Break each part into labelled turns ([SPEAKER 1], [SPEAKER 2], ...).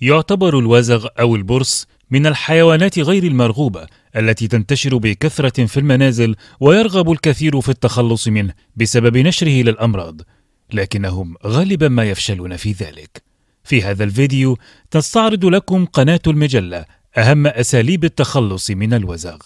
[SPEAKER 1] يعتبر الوازغ أو البرص من الحيوانات غير المرغوبة التي تنتشر بكثرة في المنازل ويرغب الكثير في التخلص منه بسبب نشره للأمراض لكنهم غالبا ما يفشلون في ذلك في هذا الفيديو تستعرض لكم قناة المجلة أهم أساليب التخلص من الوزغ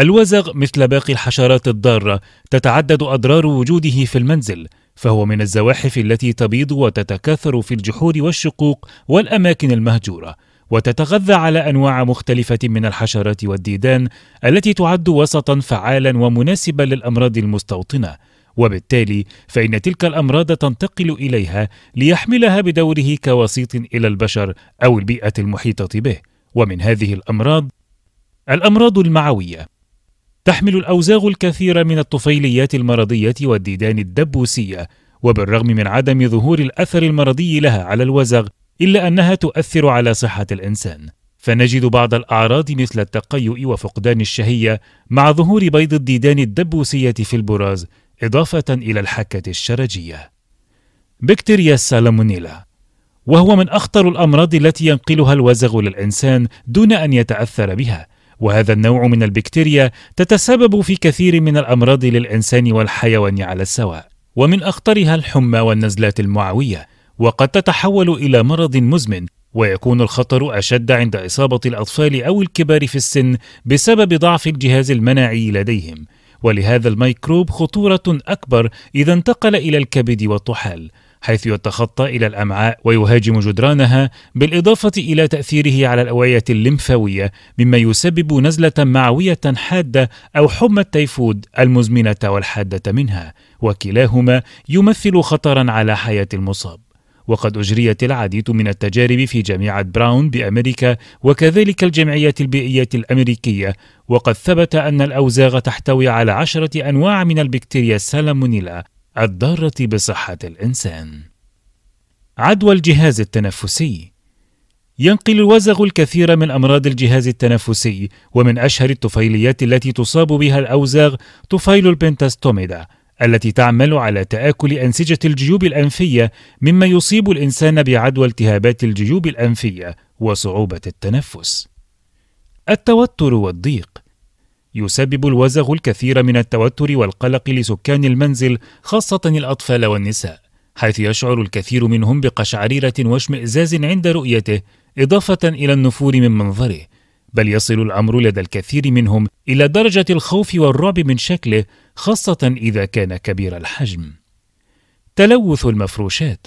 [SPEAKER 1] الوزغ مثل باقي الحشرات الضارة تتعدد أضرار وجوده في المنزل فهو من الزواحف التي تبيض وتتكاثر في الجحور والشقوق والأماكن المهجورة وتتغذى على أنواع مختلفة من الحشرات والديدان التي تعد وسطا فعالا ومناسبا للأمراض المستوطنة وبالتالي فإن تلك الأمراض تنتقل إليها ليحملها بدوره كوسيط إلى البشر أو البيئة المحيطة به ومن هذه الأمراض الأمراض المعوية تحمل الأوزاغ الكثير من الطفيليات المرضية والديدان الدبوسية وبالرغم من عدم ظهور الأثر المرضي لها على الوزغ إلا أنها تؤثر على صحة الإنسان فنجد بعض الأعراض مثل التقيؤ وفقدان الشهية مع ظهور بيض الديدان الدبوسية في البراز إضافة إلى الحكة الشرجية بكتيريا السالمونيلا وهو من أخطر الأمراض التي ينقلها الوزغ للإنسان دون أن يتأثر بها وهذا النوع من البكتيريا تتسبب في كثير من الامراض للانسان والحيوان على السواء ومن اخطرها الحمى والنزلات المعويه وقد تتحول الى مرض مزمن ويكون الخطر اشد عند اصابه الاطفال او الكبار في السن بسبب ضعف الجهاز المناعي لديهم ولهذا الميكروب خطوره اكبر اذا انتقل الى الكبد والطحال حيث يتخطى إلى الأمعاء ويهاجم جدرانها بالإضافة إلى تأثيره على الأوعية الليمفاوية مما يسبب نزلة معوية حادة أو حمى التيفود المزمنة والحادة منها وكلاهما يمثل خطرا على حياة المصاب وقد أجريت العديد من التجارب في جامعة براون بأمريكا وكذلك الجمعية البيئية الأمريكية وقد ثبت أن الأوزاغ تحتوي على عشرة أنواع من البكتيريا السالمونيلا الضارة بصحة الإنسان. عدوى الجهاز التنفسي ينقل الوزغ الكثير من أمراض الجهاز التنفسي، ومن أشهر الطفيليات التي تصاب بها الأوزاغ طفيل البنتاستوميدا، التي تعمل على تآكل أنسجة الجيوب الأنفية، مما يصيب الإنسان بعدوى التهابات الجيوب الأنفية وصعوبة التنفس. التوتر والضيق يسبب الوزغ الكثير من التوتر والقلق لسكان المنزل خاصة الأطفال والنساء حيث يشعر الكثير منهم بقشعريرة واشمئزاز عند رؤيته إضافة إلى النفور من منظره بل يصل الأمر لدى الكثير منهم إلى درجة الخوف والرعب من شكله خاصة إذا كان كبير الحجم تلوث المفروشات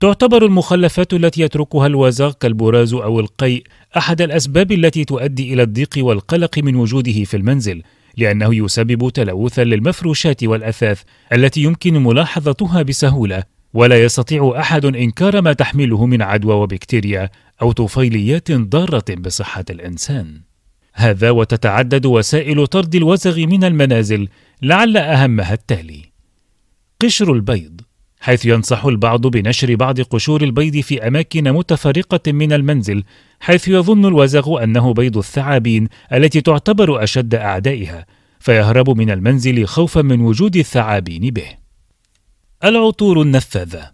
[SPEAKER 1] تعتبر المخلفات التي يتركها الوزغ كالبراز أو القيء أحد الأسباب التي تؤدي إلى الضيق والقلق من وجوده في المنزل لأنه يسبب تلوثا للمفروشات والأثاث التي يمكن ملاحظتها بسهولة ولا يستطيع أحد إنكار ما تحمله من عدوى وبكتيريا أو طفيليات ضارة بصحة الإنسان هذا وتتعدد وسائل طرد الوزغ من المنازل لعل أهمها التالي قشر البيض حيث ينصح البعض بنشر بعض قشور البيض في أماكن متفرقة من المنزل حيث يظن الوزغ أنه بيض الثعابين التي تعتبر أشد أعدائها فيهرب من المنزل خوفا من وجود الثعابين به العطور النفاذة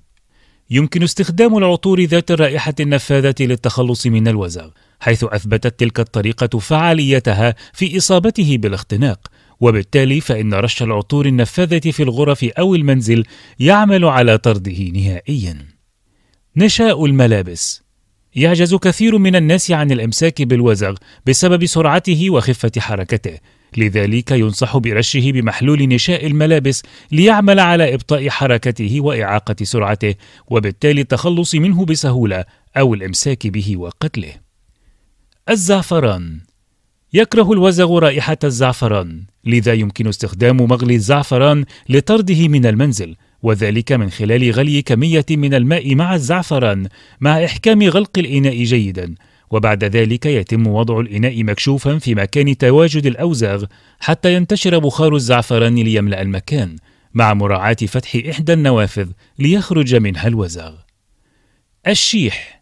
[SPEAKER 1] يمكن استخدام العطور ذات الرائحة النفاذة للتخلص من الوزغ حيث أثبتت تلك الطريقة فعاليتها في إصابته بالاختناق وبالتالي فإن رش العطور النفاذة في الغرف أو المنزل يعمل على طرده نهائيا. نشاء الملابس يعجز كثير من الناس عن الإمساك بالوزغ بسبب سرعته وخفة حركته، لذلك ينصح برشه بمحلول نشاء الملابس ليعمل على إبطاء حركته وإعاقة سرعته، وبالتالي التخلص منه بسهولة أو الإمساك به وقتله. الزعفران يكره الوزغ رائحة الزعفران، لذا يمكن استخدام مغلي الزعفران لطرده من المنزل، وذلك من خلال غلي كمية من الماء مع الزعفران مع إحكام غلق الإناء جيداً، وبعد ذلك يتم وضع الإناء مكشوفا في مكان تواجد الأوزاغ حتى ينتشر بخار الزعفران ليملأ المكان، مع مراعاة فتح إحدى النوافذ ليخرج منها الوزغ. الشيح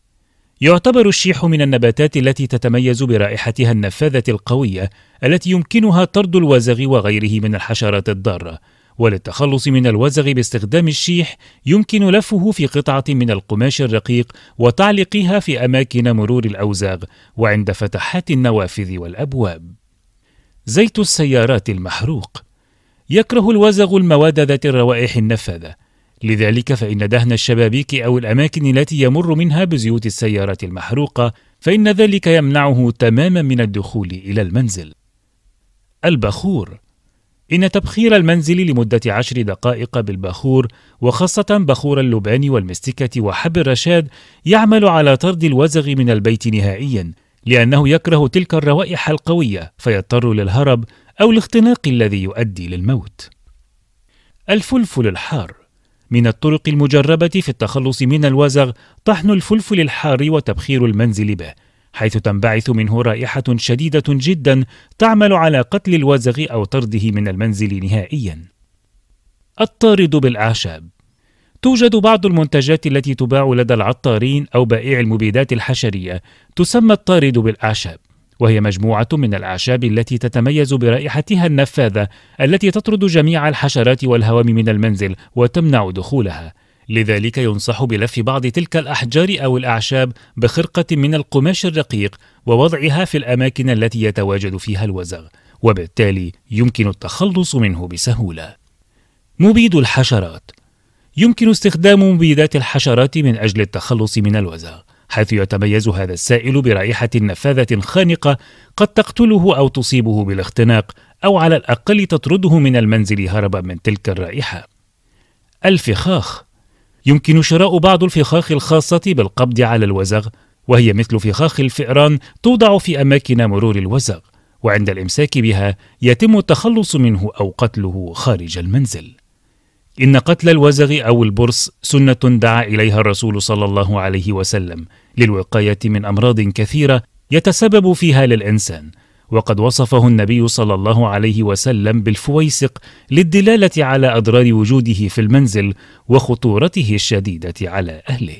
[SPEAKER 1] يعتبر الشيح من النباتات التي تتميز برائحتها النفاذة القوية التي يمكنها طرد الوزغ وغيره من الحشرات الضارة، وللتخلص من الوزغ باستخدام الشيح يمكن لفه في قطعة من القماش الرقيق وتعليقها في أماكن مرور الأوزاغ وعند فتحات النوافذ والأبواب. زيت السيارات المحروق يكره الوزغ المواد ذات الروائح النفاذة لذلك فإن دهن الشبابيك أو الأماكن التي يمر منها بزيوت السيارات المحروقة فإن ذلك يمنعه تماما من الدخول إلى المنزل. البخور إن تبخير المنزل لمدة عشر دقائق بالبخور وخاصة بخور اللبان والمستكة وحب الرشاد يعمل على طرد الوزغ من البيت نهائيا لأنه يكره تلك الروائح القوية فيضطر للهرب أو الاختناق الذي يؤدي للموت. الفلفل الحار من الطرق المجربة في التخلص من الوزغ طحن الفلفل الحار وتبخير المنزل به، حيث تنبعث منه رائحة شديدة جدا تعمل على قتل الوزغ أو طرده من المنزل نهائيا. الطارد بالأعشاب توجد بعض المنتجات التي تباع لدى العطارين أو بائع المبيدات الحشرية تسمى الطارد بالأعشاب، وهي مجموعة من الأعشاب التي تتميز برائحتها النفاذة التي تطرد جميع الحشرات والهوام من المنزل وتمنع دخولها. لذلك ينصح بلف بعض تلك الأحجار أو الأعشاب بخرقة من القماش الرقيق ووضعها في الأماكن التي يتواجد فيها الوزغ، وبالتالي يمكن التخلص منه بسهولة. مبيد الحشرات يمكن استخدام مبيدات الحشرات من أجل التخلص من الوزغ. حيث يتميز هذا السائل برائحة نفاذة خانقة قد تقتله أو تصيبه بالاختناق أو على الأقل تطرده من المنزل هربا من تلك الرائحة. الفخاخ يمكن شراء بعض الفخاخ الخاصة بالقبض على الوزغ وهي مثل فخاخ الفئران توضع في أماكن مرور الوزغ وعند الإمساك بها يتم التخلص منه أو قتله خارج المنزل. إن قتل الوزغ أو البرص سنة دعا إليها الرسول صلى الله عليه وسلم للوقاية من أمراض كثيرة يتسبب فيها للإنسان وقد وصفه النبي صلى الله عليه وسلم بالفويسق للدلالة على أضرار وجوده في المنزل وخطورته
[SPEAKER 2] الشديدة على أهله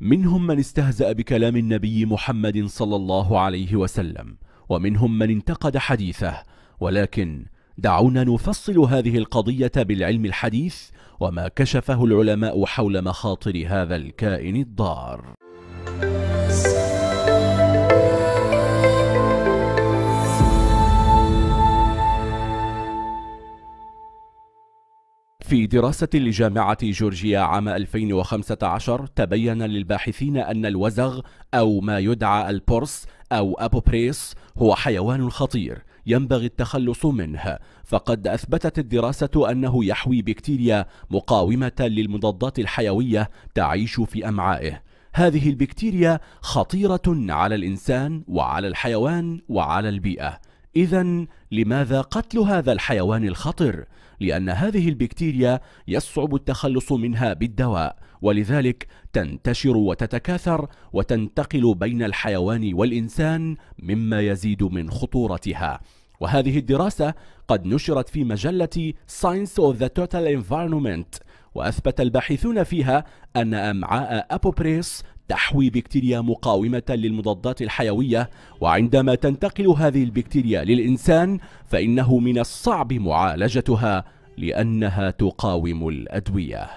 [SPEAKER 2] منهم من استهزأ بكلام النبي محمد صلى الله عليه وسلم ومنهم من انتقد حديثه ولكن دعونا نفصل هذه القضية بالعلم الحديث وما كشفه العلماء حول مخاطر هذا الكائن الضار في دراسة لجامعة جورجيا عام 2015 تبين للباحثين أن الوزغ أو ما يدعى البورس أو أبوبريس هو حيوان خطير ينبغي التخلص منه فقد أثبتت الدراسة أنه يحوي بكتيريا مقاومة للمضادات الحيوية تعيش في أمعائه هذه البكتيريا خطيرة على الإنسان وعلى الحيوان وعلى البيئة إذا لماذا قتل هذا الحيوان الخطر؟ لأن هذه البكتيريا يصعب التخلص منها بالدواء ولذلك تنتشر وتتكاثر وتنتقل بين الحيوان والإنسان مما يزيد من خطورتها وهذه الدراسة قد نشرت في مجلة Science of the Total Environment وأثبت الباحثون فيها أن أمعاء أبوبريس تحوي بكتيريا مقاومة للمضادات الحيوية وعندما تنتقل هذه البكتيريا للإنسان فإنه من الصعب معالجتها لأنها تقاوم الأدوية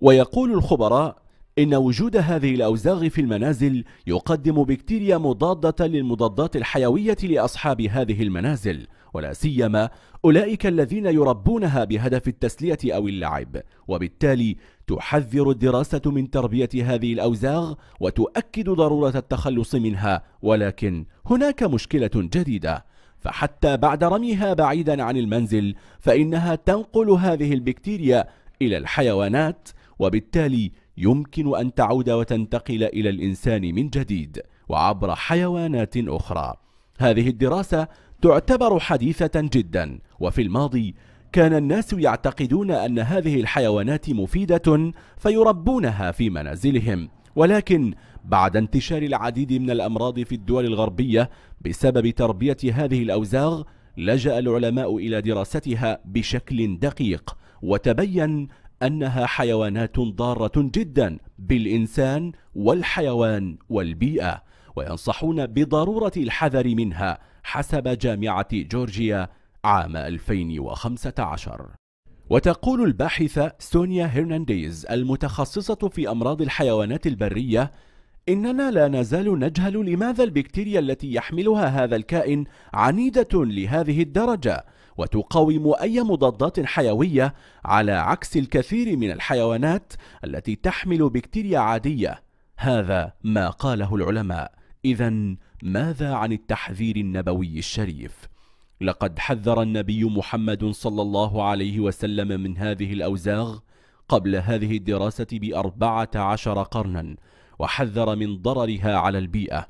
[SPEAKER 2] ويقول الخبراء إن وجود هذه الأوزاغ في المنازل يقدم بكتيريا مضادة للمضادات الحيوية لأصحاب هذه المنازل ولا سيما أولئك الذين يربونها بهدف التسلية أو اللعب وبالتالي تحذر الدراسة من تربية هذه الأوزاغ وتؤكد ضرورة التخلص منها ولكن هناك مشكلة جديدة فحتى بعد رميها بعيدا عن المنزل فإنها تنقل هذه البكتيريا إلى الحيوانات وبالتالي يمكن أن تعود وتنتقل إلى الإنسان من جديد وعبر حيوانات أخرى هذه الدراسة تعتبر حديثة جدا وفي الماضي كان الناس يعتقدون أن هذه الحيوانات مفيدة فيربونها في منازلهم ولكن بعد انتشار العديد من الأمراض في الدول الغربية بسبب تربية هذه الأوزاغ لجأ العلماء إلى دراستها بشكل دقيق وتبين أنها حيوانات ضارة جدا بالإنسان والحيوان والبيئة وينصحون بضرورة الحذر منها حسب جامعة جورجيا عام 2015 وتقول الباحثة سونيا هرنانديز المتخصصة في أمراض الحيوانات البرية إننا لا نزال نجهل لماذا البكتيريا التي يحملها هذا الكائن عنيدة لهذه الدرجة وتقاوم أي مضادات حيوية على عكس الكثير من الحيوانات التي تحمل بكتيريا عادية هذا ما قاله العلماء إذا ماذا عن التحذير النبوي الشريف؟ لقد حذر النبي محمد صلى الله عليه وسلم من هذه الأوزاغ قبل هذه الدراسة بأربعة عشر قرنا وحذر من ضررها على البيئة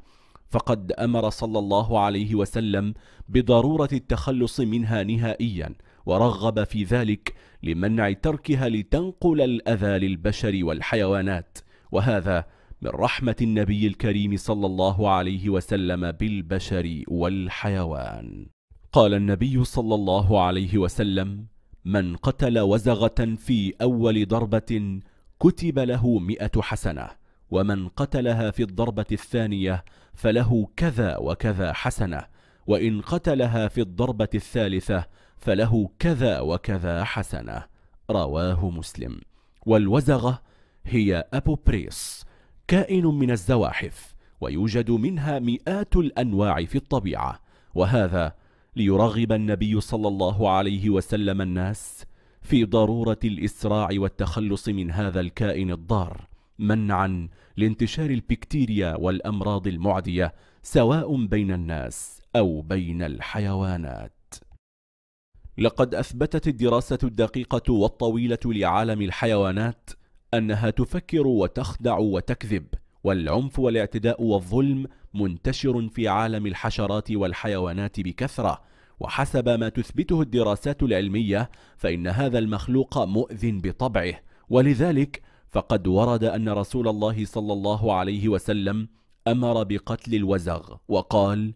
[SPEAKER 2] فقد أمر صلى الله عليه وسلم بضرورة التخلص منها نهائيا ورغب في ذلك لمنع تركها لتنقل الأذى للبشر والحيوانات وهذا من رحمة النبي الكريم صلى الله عليه وسلم بالبشر والحيوان قال النبي صلى الله عليه وسلم من قتل وزغة في أول ضربة كتب له مئة حسنة ومن قتلها في الضربة الثانية فله كذا وكذا حسنة وإن قتلها في الضربة الثالثة فله كذا وكذا حسنة رواه مسلم والوزغة هي أبوبريس كائن من الزواحف ويوجد منها مئات الأنواع في الطبيعة وهذا ليرغب النبي صلى الله عليه وسلم الناس في ضرورة الإسراع والتخلص من هذا الكائن الضار منعا لانتشار البكتيريا والامراض المعديه سواء بين الناس او بين الحيوانات لقد اثبتت الدراسه الدقيقه والطويله لعالم الحيوانات انها تفكر وتخدع وتكذب والعنف والاعتداء والظلم منتشر في عالم الحشرات والحيوانات بكثره وحسب ما تثبته الدراسات العلميه فان هذا المخلوق مؤذ بطبعه ولذلك فقد ورد أن رسول الله صلى الله عليه وسلم أمر بقتل الوزغ وقال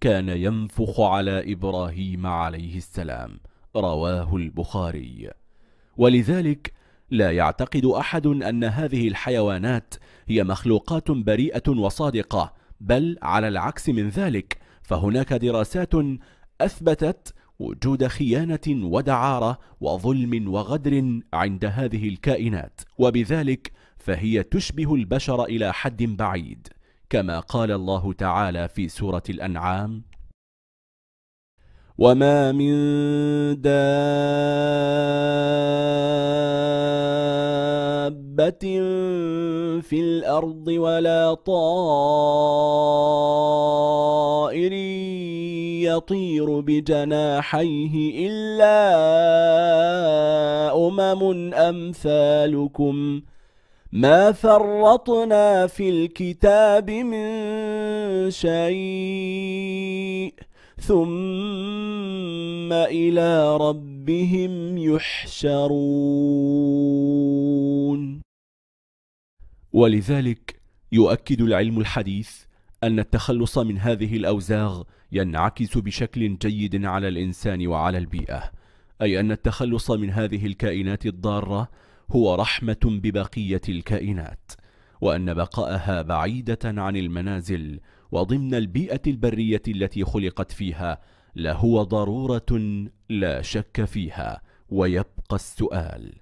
[SPEAKER 2] كان ينفخ على إبراهيم عليه السلام رواه البخاري ولذلك لا يعتقد أحد أن هذه الحيوانات هي مخلوقات بريئة وصادقة بل على العكس من ذلك فهناك دراسات أثبتت وجود خيانة ودعارة وظلم وغدر عند هذه الكائنات وبذلك فهي تشبه البشر إلى حد بعيد كما قال الله تعالى في سورة الأنعام وما من دابة في الأرض ولا طائرين يطير بجناحيه إلا أمم أمثالكم ما فرطنا في الكتاب من شيء ثم إلى ربهم يحشرون ولذلك يؤكد العلم الحديث أن التخلص من هذه الأوزاغ ينعكس بشكل جيد على الإنسان وعلى البيئة أي أن التخلص من هذه الكائنات الضارة هو رحمة ببقية الكائنات وأن بقاءها بعيدة عن المنازل وضمن البيئة البرية التي خلقت فيها لهو ضرورة لا شك فيها ويبقى السؤال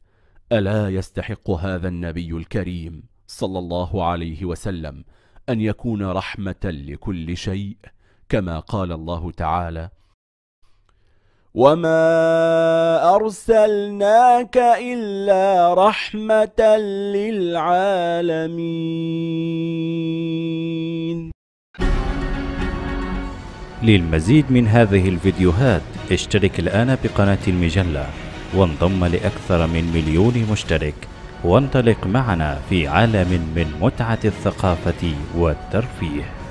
[SPEAKER 2] ألا يستحق هذا النبي الكريم صلى الله عليه وسلم أن يكون رحمة لكل شيء؟ كما قال الله تعالى وما أرسلناك إلا رحمة للعالمين
[SPEAKER 1] للمزيد من هذه الفيديوهات اشترك الآن بقناة المجلة وانضم لأكثر من مليون مشترك وانطلق معنا في عالم من متعة الثقافة والترفيه